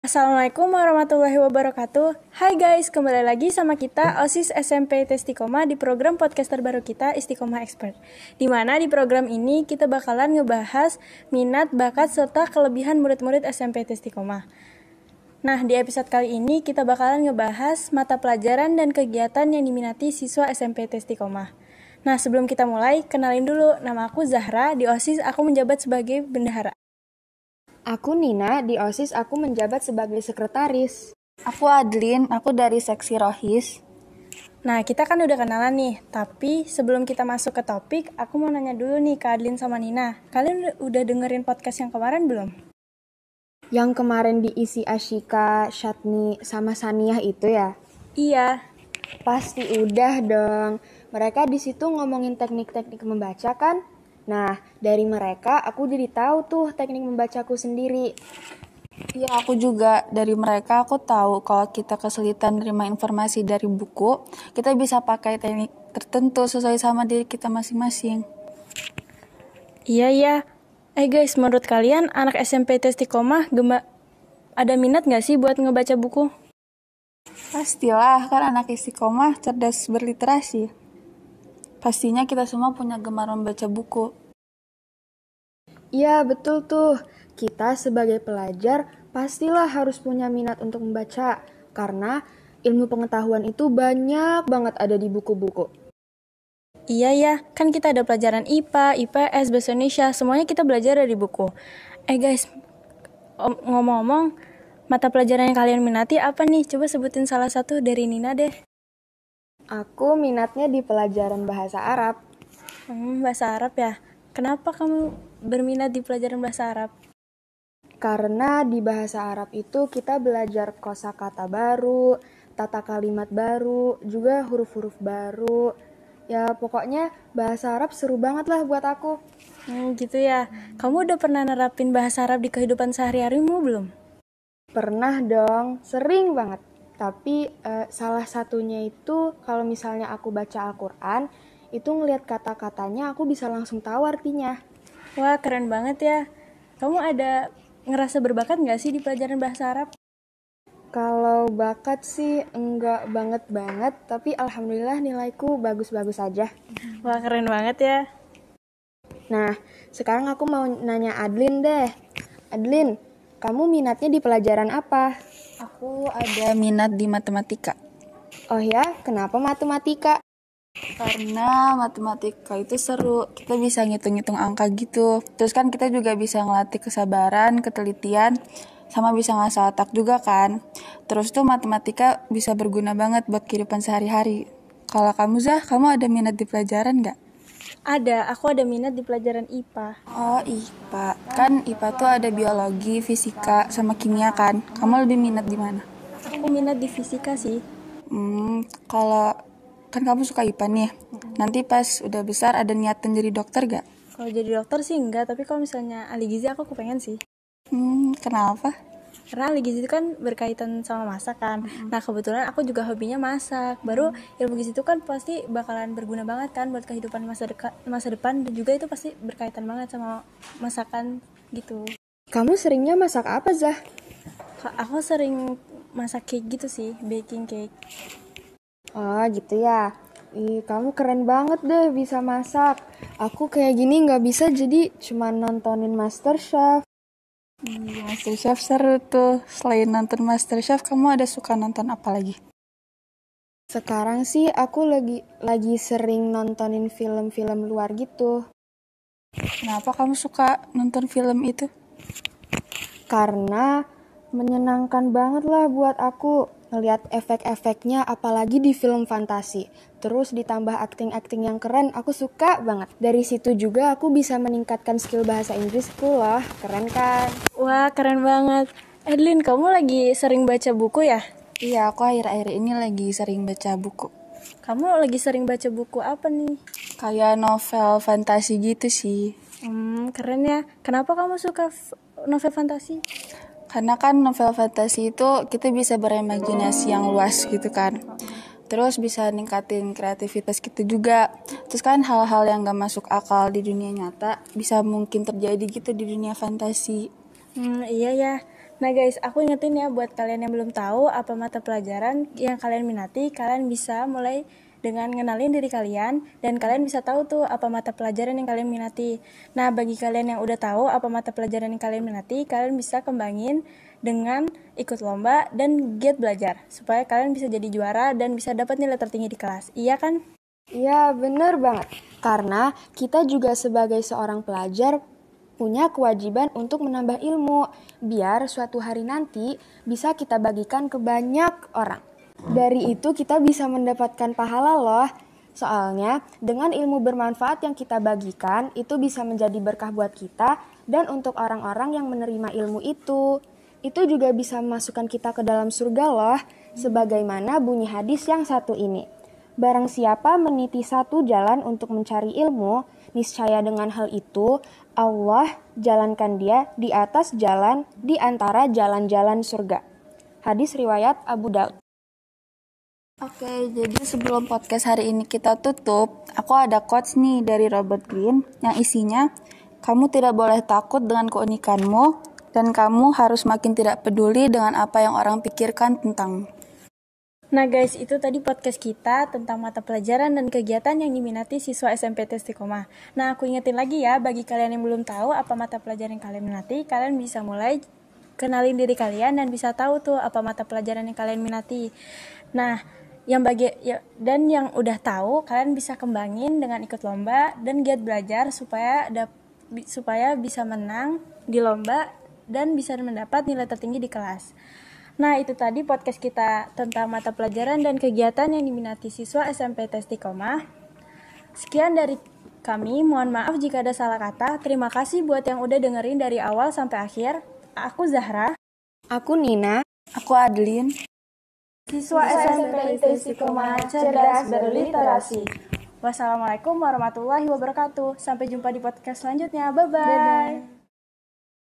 Assalamualaikum warahmatullahi wabarakatuh. Hai guys, kembali lagi sama kita OSIS SMP Testikoma di program podcast terbaru kita Istikoma Expert. Dimana di program ini kita bakalan ngebahas minat, bakat serta kelebihan murid-murid SMP Testikoma. Nah, di episode kali ini kita bakalan ngebahas mata pelajaran dan kegiatan yang diminati siswa SMP Testikoma. Nah, sebelum kita mulai, kenalin dulu nama aku Zahra, di OSIS aku menjabat sebagai bendahara. Aku Nina, di OSIS aku menjabat sebagai sekretaris. Aku Adlin, aku dari seksi Rohis. Nah, kita kan udah kenalan nih, tapi sebelum kita masuk ke topik, aku mau nanya dulu nih ke Adlin sama Nina. Kalian udah dengerin podcast yang kemarin belum? Yang kemarin diisi Ashika, Shatni, sama Sania itu ya? Iya. Pasti udah dong. Mereka di situ ngomongin teknik-teknik membaca kan? Nah, dari mereka aku jadi tahu tuh teknik membacaku sendiri. Iya, aku juga dari mereka aku tahu kalau kita kesulitan menerima informasi dari buku, kita bisa pakai teknik tertentu sesuai sama diri kita masing-masing. Iya, iya. Eh guys, menurut kalian anak SMP Testikomah gemba ada minat nggak sih buat ngebaca buku? Pastilah, kan anak istiqomah cerdas berliterasi. Pastinya kita semua punya gemar membaca buku. Iya, betul tuh. Kita sebagai pelajar pastilah harus punya minat untuk membaca karena ilmu pengetahuan itu banyak banget ada di buku-buku. Iya ya, kan kita ada pelajaran IPA, IPS, Bahasa Indonesia, semuanya kita belajar dari buku. Eh guys, ngomong-ngomong, mata pelajaran yang kalian minati apa nih? Coba sebutin salah satu dari Nina deh. Aku minatnya di pelajaran bahasa Arab. Hmm, bahasa Arab ya? Kenapa kamu berminat di pelajaran bahasa Arab? Karena di bahasa Arab itu kita belajar kosakata baru, tata kalimat baru, juga huruf-huruf baru. Ya pokoknya bahasa Arab seru banget lah buat aku. Hmm, gitu ya. Kamu udah pernah nerapin bahasa Arab di kehidupan sehari-harimu belum? Pernah dong, sering banget. Tapi uh, salah satunya itu kalau misalnya aku baca Al-Qur'an, itu ngelihat kata-katanya aku bisa langsung tahu artinya. Wah, keren banget ya. Kamu ada ngerasa berbakat nggak sih di pelajaran bahasa Arab? Kalau bakat sih enggak banget banget, tapi alhamdulillah nilaiku bagus-bagus aja. Wah, keren banget ya. Nah, sekarang aku mau nanya Adlin deh. Adlin, kamu minatnya di pelajaran apa? Aku ada minat di matematika. Oh ya, kenapa matematika? Karena matematika itu seru, kita bisa ngitung-ngitung angka gitu. Terus kan kita juga bisa ngelatih kesabaran, ketelitian, sama bisa ngasal otak juga kan. Terus tuh matematika bisa berguna banget buat kehidupan sehari-hari. Kalau kamu Zah, kamu ada minat di pelajaran nggak? Ada, aku ada minat di pelajaran IPA. Oh, IPA. Kan IPA tuh ada biologi, fisika, sama kimia kan. Kamu lebih minat di mana? Aku minat di fisika sih. Hmm, kalau kan kamu suka IPA nih. hmm Nanti pas udah besar ada niatan jadi dokter gak? Kalau jadi dokter sih enggak, tapi kalau misalnya ahli gizi aku kepengen sih. Hmm, kenapa? karena ahli gizi itu kan berkaitan sama masakan mm-hmm. nah kebetulan aku juga hobinya masak baru mm-hmm. ilmu gizi itu kan pasti bakalan berguna banget kan buat kehidupan masa dekat masa depan dan juga itu pasti berkaitan banget sama masakan gitu kamu seringnya masak apa Zah? Aku sering masak cake gitu sih, baking cake. Oh gitu ya. Ih, kamu keren banget deh bisa masak. Aku kayak gini nggak bisa jadi cuma nontonin Master Chef. Iya, Master Chef seru tuh. Selain nonton Master Chef, kamu ada suka nonton apa lagi? Sekarang sih aku lagi lagi sering nontonin film-film luar gitu. Kenapa kamu suka nonton film itu? Karena menyenangkan banget lah buat aku ngelihat efek-efeknya apalagi di film fantasi. Terus ditambah akting-akting yang keren, aku suka banget. Dari situ juga aku bisa meningkatkan skill bahasa Inggrisku loh. Keren kan? Wah, keren banget. Edlin, kamu lagi sering baca buku ya? Iya, aku akhir-akhir ini lagi sering baca buku. Kamu lagi sering baca buku apa nih? Kayak novel fantasi gitu sih. Hmm, keren ya. Kenapa kamu suka novel fantasi? karena kan novel fantasi itu kita bisa berimajinasi yang luas gitu kan terus bisa ningkatin kreativitas kita juga terus kan hal-hal yang gak masuk akal di dunia nyata bisa mungkin terjadi gitu di dunia fantasi hmm, iya ya nah guys aku ingetin ya buat kalian yang belum tahu apa mata pelajaran yang kalian minati kalian bisa mulai dengan ngenalin diri kalian dan kalian bisa tahu tuh apa mata pelajaran yang kalian minati. Nah, bagi kalian yang udah tahu apa mata pelajaran yang kalian minati, kalian bisa kembangin dengan ikut lomba dan giat belajar supaya kalian bisa jadi juara dan bisa dapat nilai tertinggi di kelas. Iya kan? Iya, bener banget. Karena kita juga sebagai seorang pelajar punya kewajiban untuk menambah ilmu biar suatu hari nanti bisa kita bagikan ke banyak orang. Dari itu kita bisa mendapatkan pahala loh. Soalnya dengan ilmu bermanfaat yang kita bagikan itu bisa menjadi berkah buat kita dan untuk orang-orang yang menerima ilmu itu. Itu juga bisa memasukkan kita ke dalam surga loh, sebagaimana bunyi hadis yang satu ini. Barang siapa meniti satu jalan untuk mencari ilmu, niscaya dengan hal itu Allah jalankan dia di atas jalan di antara jalan-jalan surga. Hadis riwayat Abu Daud. Oke, jadi sebelum podcast hari ini kita tutup, aku ada quotes nih dari Robert Green yang isinya, kamu tidak boleh takut dengan keunikanmu dan kamu harus makin tidak peduli dengan apa yang orang pikirkan tentang. Nah guys, itu tadi podcast kita tentang mata pelajaran dan kegiatan yang diminati siswa SMP Testikoma. Nah, aku ingetin lagi ya, bagi kalian yang belum tahu apa mata pelajaran yang kalian minati, kalian bisa mulai kenalin diri kalian dan bisa tahu tuh apa mata pelajaran yang kalian minati. Nah, yang bagi ya, dan yang udah tahu kalian bisa kembangin dengan ikut lomba dan giat belajar supaya dap, supaya bisa menang di lomba dan bisa mendapat nilai tertinggi di kelas. Nah, itu tadi podcast kita tentang mata pelajaran dan kegiatan yang diminati siswa SMP Testikoma. Sekian dari kami, mohon maaf jika ada salah kata. Terima kasih buat yang udah dengerin dari awal sampai akhir. Aku Zahra. Aku Nina. Aku Adlin. Siswa SMP ITC Komahan cerdas berliterasi. Wassalamualaikum warahmatullahi wabarakatuh. Sampai jumpa di podcast selanjutnya. Bye-bye.